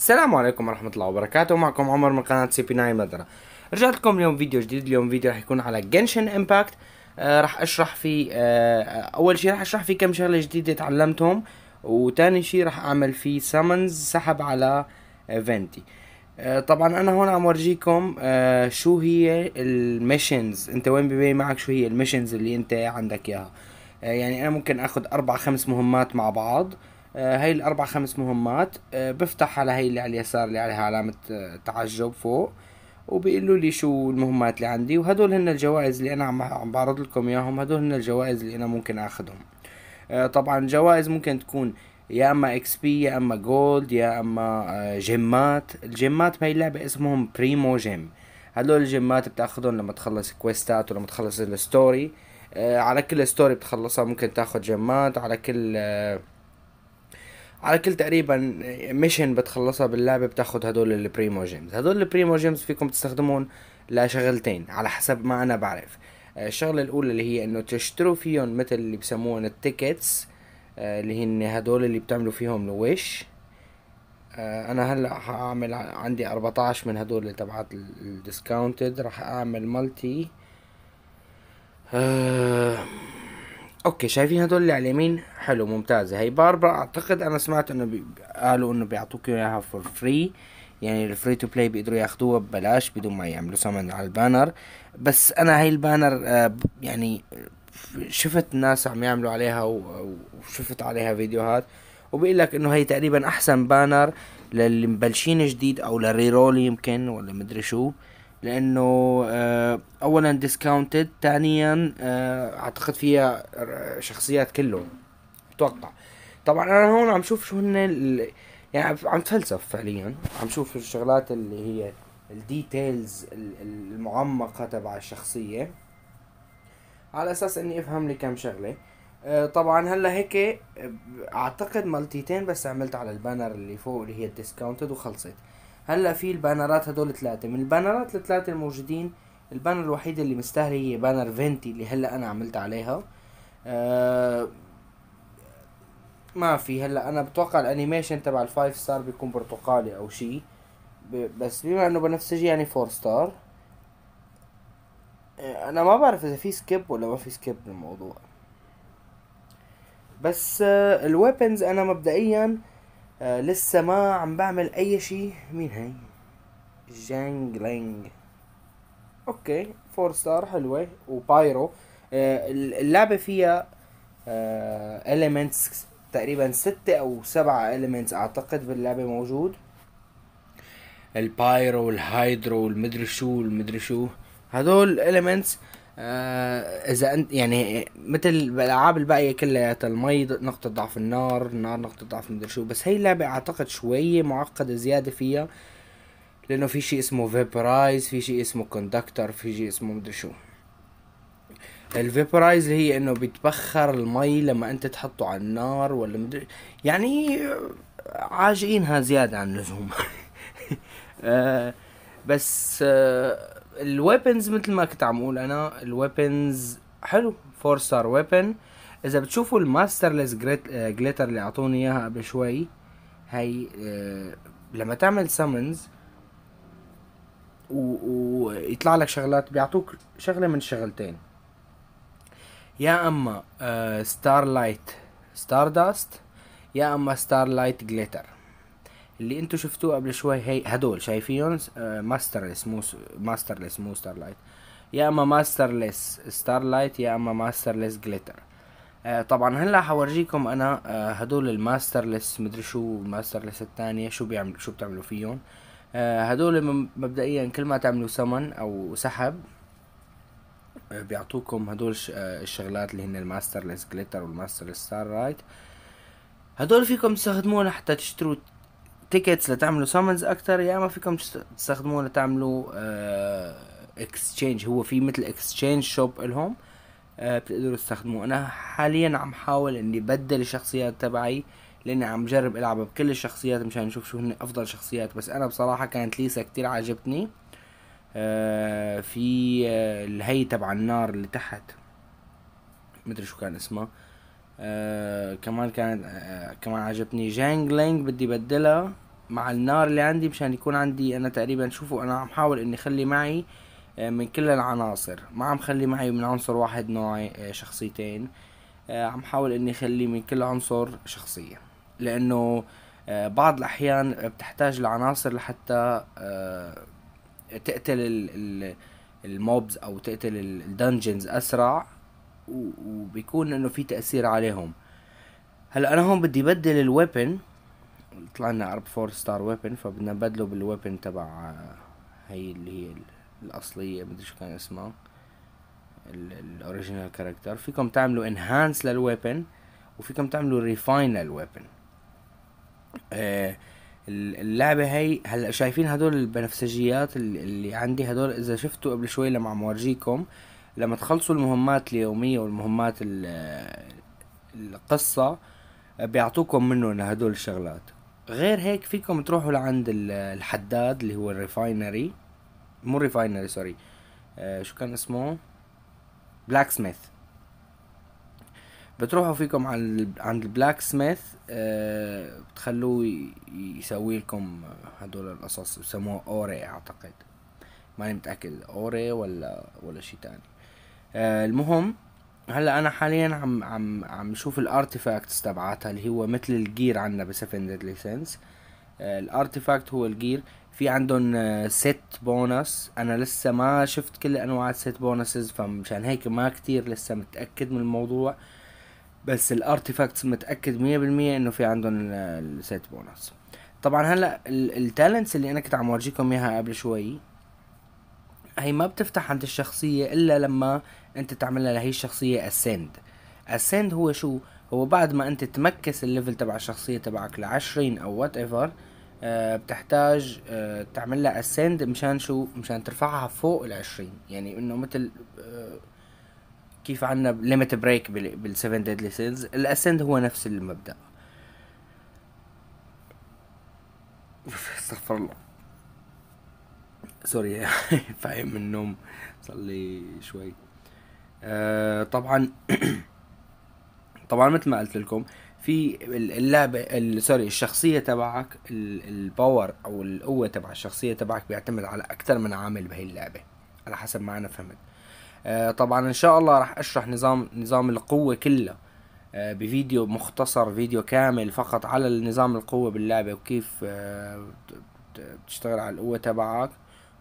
السلام عليكم ورحمة الله وبركاته معكم عمر من قناة سي بي ناي مدرة رجعت لكم اليوم فيديو جديد اليوم فيديو رح يكون على جنشن امباكت آه رح اشرح فيه آه اول شي رح اشرح فيه كم شغلة جديدة تعلمتهم وتاني شي رح اعمل فيه سامنز سحب على فنتي آه طبعا انا هون عم ورجيكم آه شو هي الميشنز انت وين ببين معك شو هي الميشنز اللي انت عندك اياها آه يعني انا ممكن اخذ اربع خمس مهمات مع بعض آه آه، هاي الاربع خمس مهمات آه، بفتح على هاي اللي على اليسار اللي عليها علامة آه، تعجب فوق وبيقولوا لي شو المهمات اللي عندي وهدول هن الجوائز اللي انا عم بعرض لكم اياهم هدول هن الجوائز اللي انا ممكن اخذهم طبعا جوائز ممكن تكون يا اما اكس بي يا اما جولد يا اما جيمات الجيمات بهي اللعبه اسمهم بريمو جيم هدول الجيمات بتاخذهم لما تخلص كويستات ولما تخلص الستوري على كل ستوري بتخلصها ممكن تاخذ جيمات على كل على كل تقريبا ميشن بتخلصها باللعبه بتاخد هدول البريمو جيمز هدول البريمو جيمز فيكم تستخدمون لشغلتين على حسب ما انا بعرف آه، الشغله الاولى اللي هي انه تشتروا فيهم مثل اللي بسموهم التيكتس آه، اللي هن هدول اللي بتعملوا فيهم الويش آه، انا هلا هعمل عندي 14 من هدول تبعت الديسكاونتد راح اعمل مالتي أه اوكي شايفين هدول اللي على اليمين حلو ممتازه هي باربرا اعتقد انا سمعت انه بي... قالوا انه بيعطوك اياها فور فري يعني الفري تو بلاي بيقدروا ياخذوها ببلاش بدون ما يعملوا سمن على البانر بس انا هاي البانر آه، يعني شفت ناس عم يعملوا عليها وشفت عليها فيديوهات وبيقول لك انه هي تقريبا احسن بانر للي مبلشين جديد او للريرول يمكن ولا مدري شو لانه آه، اولا ديسكاونتد ثانيا آه، اعتقد فيها شخصيات كلهم اتوقع طبعا انا هون عم شوف شو هن يعني عم تفلسف فعليا عم شوف الشغلات اللي هي الديتيلز المعمقة تبع الشخصية على اساس اني افهم لي كم شغلة آه، طبعا هلا هيك اعتقد ملتيتين بس عملت على البانر اللي فوق اللي هي الديسكاونتد وخلصت هلا في البانرات هدول ثلاثه من البانرات الثلاثه الموجودين البانر الوحيد اللي مستاهله هي بانر فينتي اللي هلا انا عملت عليها آه، ما في هلا انا بتوقع الانيميشن تبع الفايف ستار بيكون برتقالي او شيء بس بما انه بنفسجي يعني فور ستار آه، انا ما بعرف اذا في سكيب ولا ما في سكيب بالموضوع بس آه، الويبنز انا مبدئيا آه لسه ما عم بعمل اي شيء مين هي لينج اوكي فور ستار حلوه وبايرو آه اللعبه فيها آه تقريبا ستة او سبعة اليمنتس اعتقد باللعبه موجود البايرو والهايدرو والمدري شو والمدري شو هدول آه آه، اذا انت يعني مثل الالعاب الباقيه كلياتها المي نقطه ضعف النار النار نقطه ضعف مدري شو بس هي اللعبه اعتقد شويه معقده زياده فيها لانه في شيء اسمه فيبرايز في شيء اسمه كوندكتر في شيء اسمه مدري شو الفيبرايز هي انه بيتبخر المي لما انت تحطه على النار ولا مدري يعني عاجقينها زياده عن اللزوم آه، بس آه الويبنز مثل ما كنت عم اقول انا الويبنز حلو فور ستار ويبن اذا بتشوفوا الماسترلس آه، جليتر اللي اعطوني اياها قبل شوي هي آه، لما تعمل سامنز ويطلع لك شغلات بيعطوك شغله من شغلتين يا اما لايت ستار داست يا اما لايت جليتر اللي انتم شفتوه قبل شوي هي هدول شايفين ماسترلس مو ماسترلس مو ستار لايت يا اما ماسترلس لايت يا اما ماسترلس آه، جليتر طبعا هلا حورجيكم انا آه، هدول الماسترلس مدري شو الماسترلس الثانيه شو بيعملوا شو بتعملوا فيهم آه، هدول مبدئيا كل ما تعملوا سمن او سحب بيعطوكم هدول الشغلات اللي هن الماسترلس جليتر والماسترلس ستار لايت هدول فيكم تستخدموهم حتى تشتروا تيكتس لتعملوا سامنز اكتر يا اما فيكم تستخدموه لتعملوا اكسشينج آه، هو في مثل اكسشينج شوب الهم بتقدروا تستخدموه انا حاليا عم حاول اني بدل الشخصيات تبعي لاني عم جرب العب بكل الشخصيات مشان نشوف شو هن افضل شخصيات بس انا بصراحه كانت ليسا كتير عاجبتني آه، في آه، الهي تبع النار اللي تحت مدري شو كان اسمها كمان كان آه كمان آه، عجبني لينج بدي بدلها مع النار اللي عندي مشان يكون عندي انا تقريبا شوفوا انا عم حاول اني اخلي معي آه، من كل العناصر ما عم خلي معي من عنصر واحد نوع آه، شخصيتين عم حاول اني اخلي من كل عنصر شخصية لانه بعض الاحيان بتحتاج العناصر لحتى تقتل الموبز او تقتل الدنجنز اسرع وبيكون انه في تاثير عليهم هلا انا هون بدي بدل الويبن طلع لنا 4 ستار ويبن فبدنا نبدله بالويبن تبع آه، هي اللي هي الاصليه مدري شو كان اسمها الاوريجينال كاركتر فيكم تعملوا انهانس للويبن وفيكم تعملوا ريفاين للويبن آه، اللعبه هي هلا شايفين هدول البنفسجيات اللي عندي هدول اذا شفتوا قبل شوي لما عم ورجيكم آه لما تخلصوا المهمات اليومية والمهمات القصة بيعطوكم منه هدول الشغلات غير هيك فيكم تروحوا لعند الحداد اللي هو الريفاينري مو ريفاينري سوري آه، شو كان اسمه بلاك سميث بتروحوا فيكم عند البلاك سميث آه، بتخلوه يسوي لكم هدول القصص بسموه اوري اعتقد ماني متاكد اوري ولا ولا شيء تاني آه، المهم هلا انا حاليا عم عم عم شوف الارتيفاكتس تبعتها اللي هو مثل الجير عندنا ب 7 ديدلي سينس الارتيفاكت هو الجير في عندهم سيت آه، بونس انا لسه ما شفت كل انواع السيت بونسز فمشان هيك ما كتير لسه متاكد من الموضوع بس الارتيفاكتس متاكد 100% انه في عندهم السيت بونس طبعا هلا التالنتس اللي انا كنت عم ورجيكم اياها قبل شوي هي ما بتفتح عند الشخصيه الا لما انت لها لهي الشخصيه اسند اسند هو شو هو بعد ما انت تمكس الليفل تبع الشخصيه تبعك لعشرين او وات ايفر أه بتحتاج أه تعمل لها اسند مشان شو مشان ترفعها فوق العشرين يعني انه مثل أه كيف عنا ليميت بريك بال7 ديدلي سيلز الاسند هو نفس المبدا استغفر الله سوري فايق من النوم صار لي شوي آه، طبعا طبعا مثل ما قلت لكم في اللعبه سوري الشخصيه تبعك الباور او القوه تبع الشخصيه تبعك بيعتمد على اكثر من عامل بهي اللعبه على حسب ما انا فهمت آه، طبعا ان شاء الله راح اشرح نظام نظام القوه كلها آه، بفيديو مختصر فيديو كامل فقط على نظام القوه باللعبه وكيف بتشتغل على القوه تبعك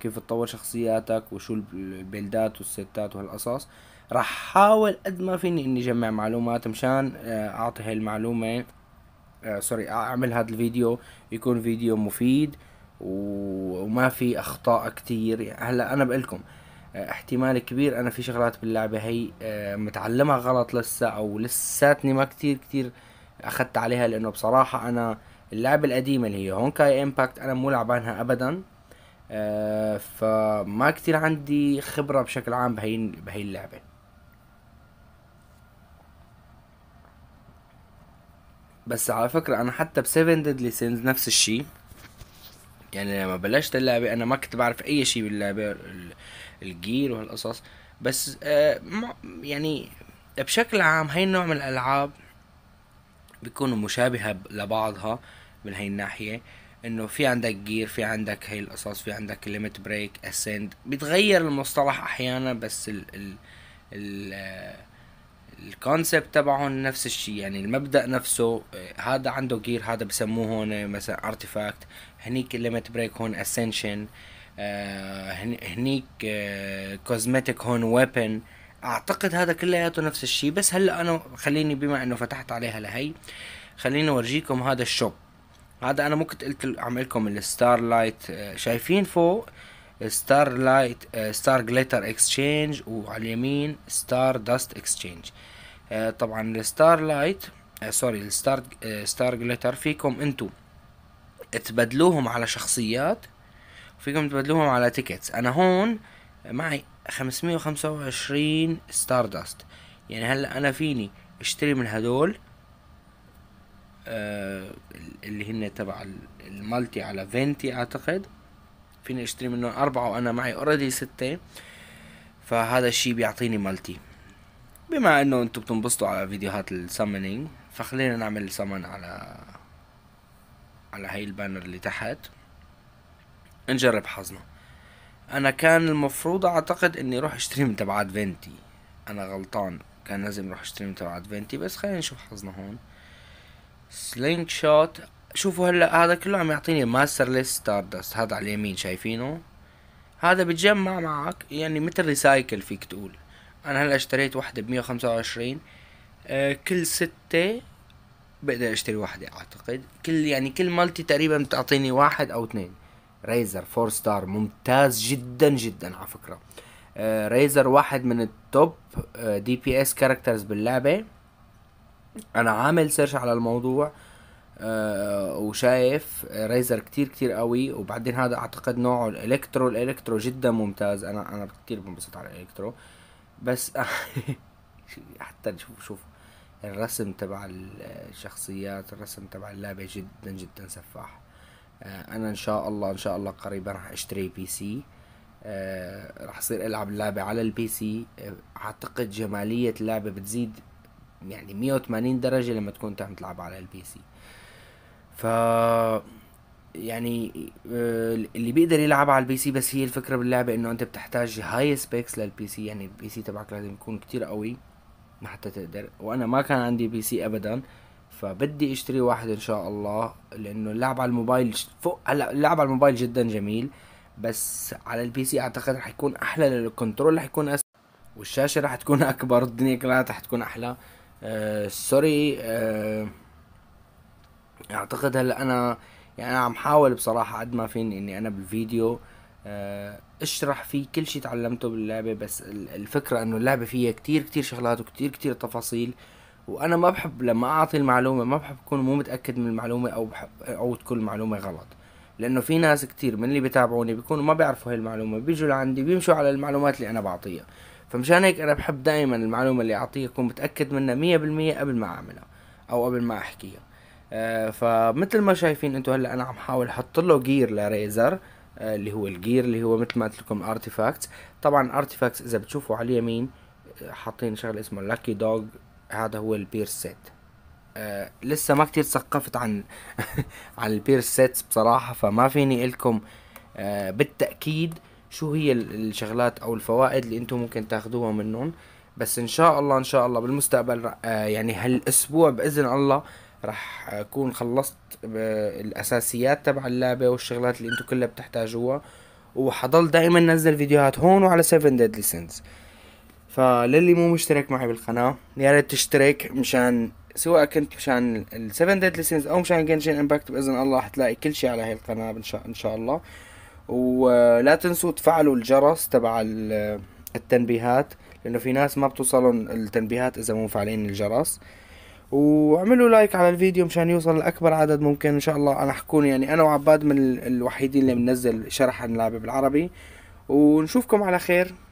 كيف تطور شخصياتك وشو البيلدات والستات وهالقصص راح حاول قد ما فيني اني اجمع معلومات مشان آه، اعطي هاي المعلومة سوري آه، اعمل هذا الفيديو يكون فيديو مفيد وما في اخطاء كتير هلا انا بقلكم آه، احتمال كبير انا في شغلات باللعبة هي متعلمها غلط لسه او لساتني ما كتير كتير اخدت عليها لانه بصراحة انا اللعبة القديمة اللي هي هونكاي امباكت انا مو لعبانها ابدا آه، فما كتير عندي خبرة بشكل عام بهي بهي اللعبة بس على فكرة أنا حتى ب 7 Deadly Sins نفس الشي يعني لما بلشت اللعبة أنا ما كنت بعرف أي شي باللعبة الجير وهالقصص بس آه، يعني بشكل عام هاي النوع من الألعاب بيكونوا مشابهة لبعضها من هاي الناحية آه انه في عندك جير في عندك هاي القصص في عندك ليميت بريك اسند بيتغير المصطلح احيانا بس ال ال ال الكونسبت تبعهم نفس الشيء يعني المبدا نفسه آه، هذا عنده جير هذا بسموه هون مثلا ارتيفاكت هنيك ليميت بريك هون اسنشن آه، هنيك كوزمتيك آه، هون ويبن اعتقد هذا كلياته نفس الشيء بس هلا انا خليني بما انه فتحت عليها لهي خليني اورجيكم هذا الشوب هذا انا مو كنت قلت لكم الستار آه، لايت شايفين فوق ستار لايت ستار جليتر اكسشينج وعلى اليمين ستار داست اكسشينج طبعا الستار لايت سوري الستار ستار جليتر فيكم انتو تبدلوهم على شخصيات وفيكم تبدلوهم على تيكتس انا هون معي 525 ستار داست يعني هلا انا فيني اشتري من هدول آه، اللي هن تبع المالتي على فينتي اعتقد فيني اشتري منهم اربعة وانا معي اوريدي ستة فهذا الشي بيعطيني مالتي بما انه انتم بتنبسطوا على فيديوهات السامنينج فخلينا نعمل سامن على على هاي البانر اللي تحت نجرب حظنا انا كان المفروض اعتقد اني اروح اشتري من تبعات فينتي انا غلطان كان لازم اروح اشتري من تبعات فينتي بس خلينا نشوف حظنا هون سلينج شوت شوفوا هلا هذا كله عم يعطيني ستار ستاردست هذا على اليمين شايفينه هذا بتجمع معك يعني مثل ريسايكل فيك تقول انا هلا اشتريت وحده بمية وخمسة وعشرين آه، كل ستة بقدر اشتري واحدة اعتقد كل يعني كل مالتي تقريبا بتعطيني واحد او اثنين ريزر فور ستار ممتاز جدا جدا على فكرة آه ريزر واحد من التوب آه دي بي اس كاركترز باللعبة انا عامل سيرش على الموضوع آه وشايف ريزر كتير كتير قوي وبعدين هذا اعتقد نوعه الالكترو الالكترو جدا ممتاز انا انا كتير بنبسط على الالكترو بس حتى نشوف شوف الرسم تبع الشخصيات الرسم تبع اللعبة جدا جدا سفاح آه انا ان شاء الله ان شاء الله قريبا راح اشتري بي سي آه راح اصير العب اللعبة على البي سي آه، اعتقد جمالية اللعبة بتزيد يعني 180 درجة لما تكون انت عم تلعب على البي سي ف يعني آه، اللي بيقدر يلعب على البي سي بس هي الفكرة باللعبة انه انت بتحتاج هاي سبيكس للبي سي يعني البي سي تبعك لازم يكون كتير قوي ما حتى تقدر وانا ما كان عندي بي سي ابدا فبدي اشتري واحد ان شاء الله لانه اللعب على الموبايل فوق هلا اللعب على الموبايل جدا جميل بس على البي سي اعتقد رح يكون احلى للكنترول رح يكون أسهل والشاشة رح تكون اكبر الدنيا كلها رح تكون احلى آه، سوري آه اعتقد هلا انا يعني انا عم حاول بصراحه قد ما فيني اني انا بالفيديو آه اشرح فيه كل شيء تعلمته باللعبه بس الفكره انه اللعبه فيها كتير كتير شغلات وكتير كتير تفاصيل وانا ما بحب لما اعطي المعلومه ما بحب اكون مو متاكد من المعلومه او بحب او تكون المعلومه غلط لانه في ناس كتير من اللي بتابعوني بيكونوا ما بيعرفوا هاي المعلومه بيجوا لعندي بيمشوا على المعلومات اللي انا بعطيها فمشان هيك انا بحب دائما المعلومه اللي اعطيها اكون متاكد منها مية بالمية قبل ما اعملها او قبل ما احكيها آه فمثل ما شايفين انتم هلا انا عم حاول احط له جير لريزر آه اللي هو الجير اللي هو مثل ما قلت لكم ارتيفاكتس طبعا ارتيفاكتس اذا بتشوفوا على اليمين آه، حاطين شغله اسمه لاكي دوغ هذا هو البير سيت آه لسه ما كتير ثقفت عن عن البير سيتس بصراحه فما فيني لكم آه بالتاكيد شو هي الشغلات او الفوائد اللي انتم ممكن تاخذوها منهم بس ان شاء الله ان شاء الله بالمستقبل آه، يعني هالاسبوع باذن الله رح اكون خلصت الاساسيات تبع اللعبه والشغلات اللي انتم كلها بتحتاجوها وحضل دائما نزل فيديوهات هون وعلى 7 ديدلي سينز فللي مو مشترك معي بالقناه يا ريت تشترك مشان سواء كنت مشان ال 7 ديدلي سينز او مشان جنشن امباكت باذن الله حتلاقي كل شيء على هاي القناه إن شاء الله ولا تنسوا تفعلوا الجرس تبع التنبيهات لانه في ناس ما بتوصلهم التنبيهات اذا مو مفعلين الجرس واعملوا لايك على الفيديو مشان يوصل لاكبر عدد ممكن ان شاء الله انا حكون يعني انا وعباد من الوحيدين اللي بنزل شرح عن اللعبه بالعربي ونشوفكم على خير